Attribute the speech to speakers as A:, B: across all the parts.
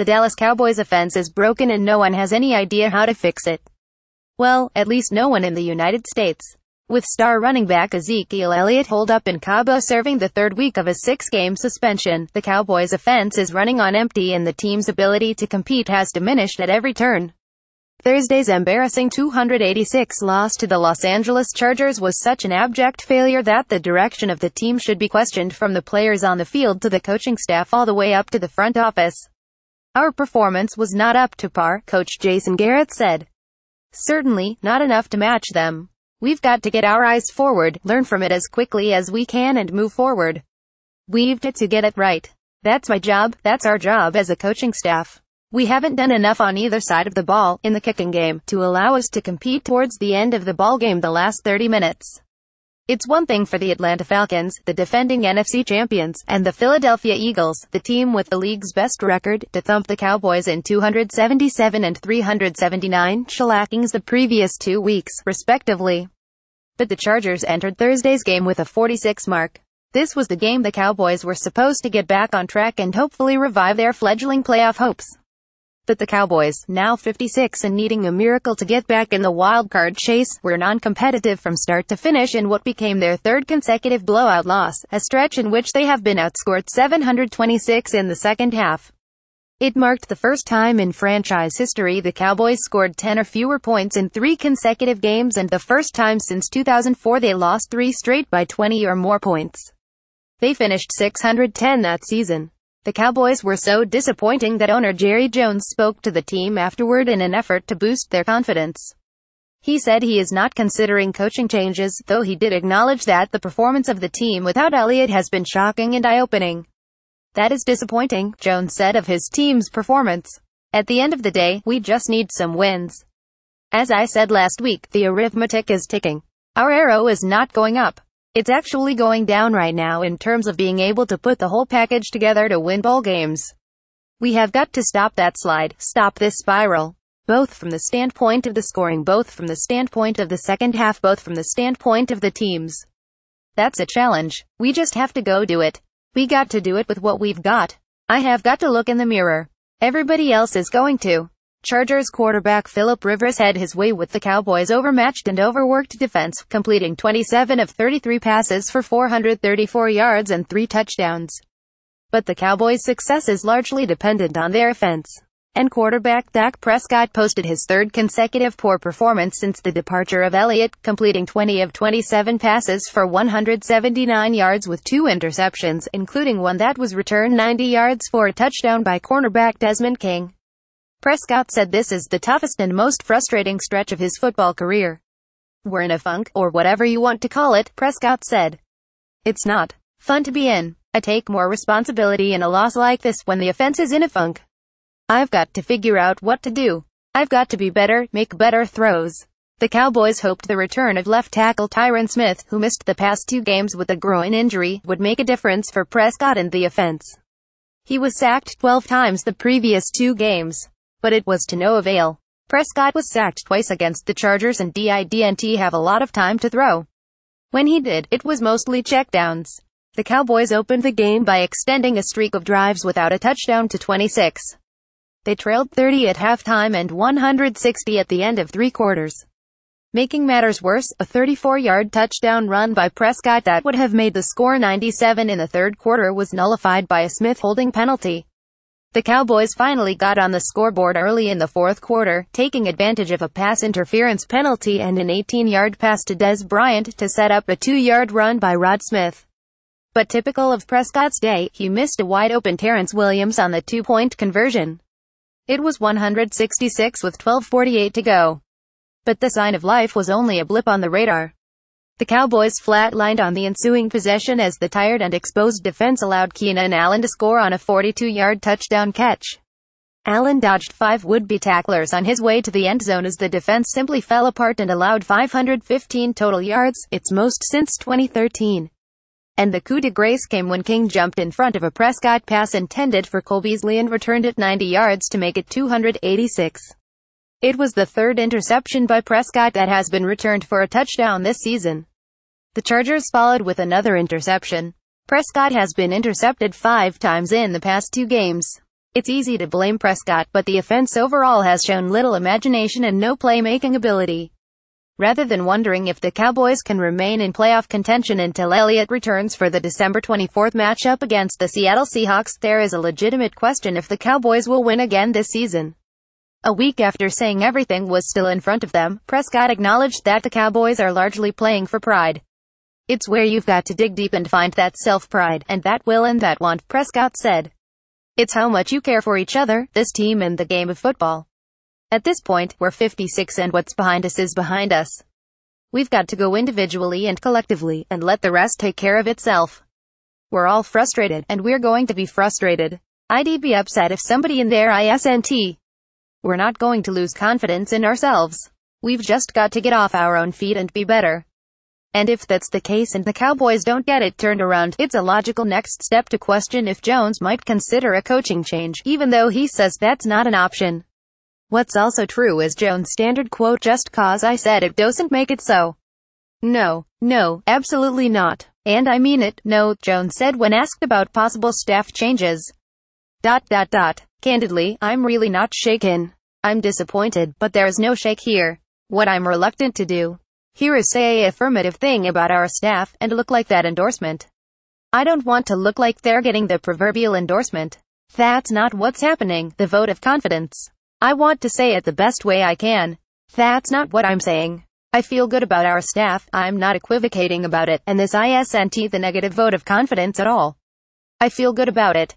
A: The Dallas Cowboys offense is broken and no one has any idea how to fix it. Well, at least no one in the United States. With star running back Ezekiel Elliott holed up in Cabo serving the third week of a six-game suspension, the Cowboys offense is running on empty and the team's ability to compete has diminished at every turn. Thursday's embarrassing 286 loss to the Los Angeles Chargers was such an abject failure that the direction of the team should be questioned from the players on the field to the coaching staff all the way up to the front office. Our performance was not up to par, coach Jason Garrett said. Certainly, not enough to match them. We've got to get our eyes forward, learn from it as quickly as we can and move forward. We've got to get it right. That's my job, that's our job as a coaching staff. We haven't done enough on either side of the ball, in the kicking game, to allow us to compete towards the end of the ball game the last 30 minutes. It's one thing for the Atlanta Falcons, the defending NFC champions, and the Philadelphia Eagles, the team with the league's best record, to thump the Cowboys in 277 and 379 shellackings the previous two weeks, respectively. But the Chargers entered Thursday's game with a 46 mark. This was the game the Cowboys were supposed to get back on track and hopefully revive their fledgling playoff hopes but the Cowboys, now 56 and needing a miracle to get back in the wild card chase, were non-competitive from start to finish in what became their third consecutive blowout loss, a stretch in which they have been outscored 726 in the second half. It marked the first time in franchise history the Cowboys scored 10 or fewer points in three consecutive games and the first time since 2004 they lost three straight by 20 or more points. They finished 610 that season. The Cowboys were so disappointing that owner Jerry Jones spoke to the team afterward in an effort to boost their confidence. He said he is not considering coaching changes, though he did acknowledge that the performance of the team without Elliott has been shocking and eye-opening. That is disappointing, Jones said of his team's performance. At the end of the day, we just need some wins. As I said last week, the arithmetic is ticking. Our arrow is not going up. It's actually going down right now in terms of being able to put the whole package together to win ball games. We have got to stop that slide, stop this spiral. Both from the standpoint of the scoring, both from the standpoint of the second half, both from the standpoint of the teams. That's a challenge. We just have to go do it. We got to do it with what we've got. I have got to look in the mirror. Everybody else is going to. Chargers quarterback Philip Rivers had his way with the Cowboys' overmatched and overworked defense, completing 27 of 33 passes for 434 yards and three touchdowns. But the Cowboys' success is largely dependent on their offense. And quarterback Dak Prescott posted his third consecutive poor performance since the departure of Elliott, completing 20 of 27 passes for 179 yards with two interceptions, including one that was returned 90 yards for a touchdown by cornerback Desmond King. Prescott said this is the toughest and most frustrating stretch of his football career. We're in a funk, or whatever you want to call it, Prescott said. It's not fun to be in. I take more responsibility in a loss like this when the offense is in a funk. I've got to figure out what to do. I've got to be better, make better throws. The Cowboys hoped the return of left tackle Tyron Smith, who missed the past two games with a groin injury, would make a difference for Prescott and the offense. He was sacked 12 times the previous two games but it was to no avail. Prescott was sacked twice against the Chargers and DIDNT have a lot of time to throw. When he did, it was mostly checkdowns. The Cowboys opened the game by extending a streak of drives without a touchdown to 26. They trailed 30 at halftime and 160 at the end of three quarters. Making matters worse, a 34-yard touchdown run by Prescott that would have made the score 97 in the third quarter was nullified by a Smith holding penalty. The Cowboys finally got on the scoreboard early in the fourth quarter, taking advantage of a pass interference penalty and an 18-yard pass to Des Bryant to set up a two-yard run by Rod Smith. But typical of Prescott's day, he missed a wide-open Terrence Williams on the two-point conversion. It was 166 with 12.48 to go. But the sign of life was only a blip on the radar. The Cowboys flatlined on the ensuing possession as the tired and exposed defense allowed Keenan Allen to score on a 42-yard touchdown catch. Allen dodged five would-be tacklers on his way to the end zone as the defense simply fell apart and allowed 515 total yards, its most since 2013. And the coup de grace came when King jumped in front of a Prescott pass intended for Colby Beasley and returned it 90 yards to make it 286. It was the third interception by Prescott that has been returned for a touchdown this season. The Chargers followed with another interception. Prescott has been intercepted five times in the past two games. It's easy to blame Prescott, but the offense overall has shown little imagination and no playmaking ability. Rather than wondering if the Cowboys can remain in playoff contention until Elliott returns for the December 24th matchup against the Seattle Seahawks, there is a legitimate question if the Cowboys will win again this season. A week after saying everything was still in front of them, Prescott acknowledged that the Cowboys are largely playing for pride. It's where you've got to dig deep and find that self-pride, and that will and that want, Prescott said. It's how much you care for each other, this team and the game of football. At this point, we're 56 and what's behind us is behind us. We've got to go individually and collectively, and let the rest take care of itself. We're all frustrated, and we're going to be frustrated. I'd be upset if somebody in their ISNT. We're not going to lose confidence in ourselves. We've just got to get off our own feet and be better. And if that's the case and the Cowboys don't get it turned around, it's a logical next step to question if Jones might consider a coaching change, even though he says that's not an option. What's also true is Jones' standard quote, just cause I said it doesn't make it so. No, no, absolutely not. And I mean it, no, Jones said when asked about possible staff changes. Dot dot dot. Candidly, I'm really not shaken. I'm disappointed, but there's no shake here. What I'm reluctant to do here is say a affirmative thing about our staff and look like that endorsement. I don't want to look like they're getting the proverbial endorsement. That's not what's happening, the vote of confidence. I want to say it the best way I can. That's not what I'm saying. I feel good about our staff, I'm not equivocating about it, and this isn't the negative vote of confidence at all. I feel good about it.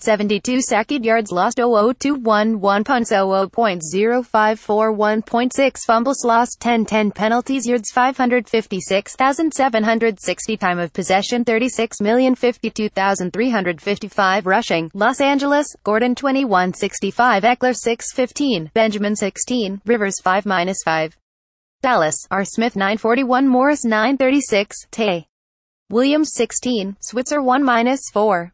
A: 172 sacked yards lost oh oh one punts 0.0541.6 fumbles lost 1010 penalties yards 556,760 time of possession 36,052,355 rushing Los Angeles Gordon 2165 Eckler 615 Benjamin 16 Rivers 5 minus 5 Dallas R Smith 941 Morris 936 Tay Williams 16 Switzer 1 minus 4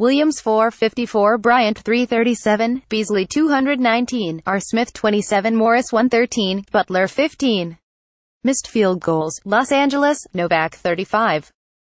A: Williams 454, Bryant 337, Beasley 219, R. Smith 27, Morris 113, Butler 15. Missed field goals, Los Angeles, Novak 35.